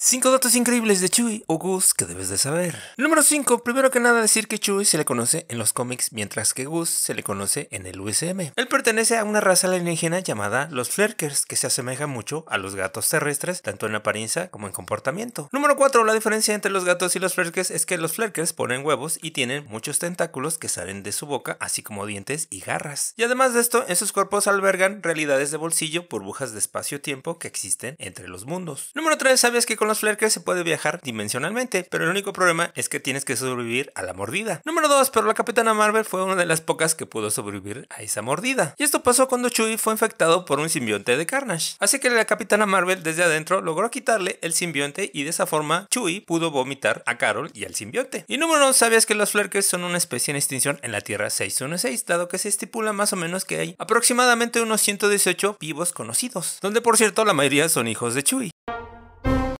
5 datos increíbles de Chewie o Gus que debes de saber. Número 5. Primero que nada decir que Chewie se le conoce en los cómics mientras que Gus se le conoce en el USM. Él pertenece a una raza alienígena llamada los Flerkers que se asemeja mucho a los gatos terrestres tanto en apariencia como en comportamiento. Número 4. La diferencia entre los gatos y los Flerkers es que los Flerkers ponen huevos y tienen muchos tentáculos que salen de su boca así como dientes y garras. Y además de esto en sus cuerpos albergan realidades de bolsillo, burbujas de espacio-tiempo que existen entre los mundos. Número 3. ¿Sabes que con los flerques se puede viajar dimensionalmente, pero el único problema es que tienes que sobrevivir a la mordida. Número 2, pero la Capitana Marvel fue una de las pocas que pudo sobrevivir a esa mordida. Y esto pasó cuando Chui fue infectado por un simbionte de Carnage. Así que la Capitana Marvel desde adentro logró quitarle el simbionte y de esa forma Chui pudo vomitar a Carol y al simbionte. Y número 1, sabías que los flerques son una especie en extinción en la Tierra 616, dado que se estipula más o menos que hay aproximadamente unos 118 vivos conocidos, donde por cierto la mayoría son hijos de Chui.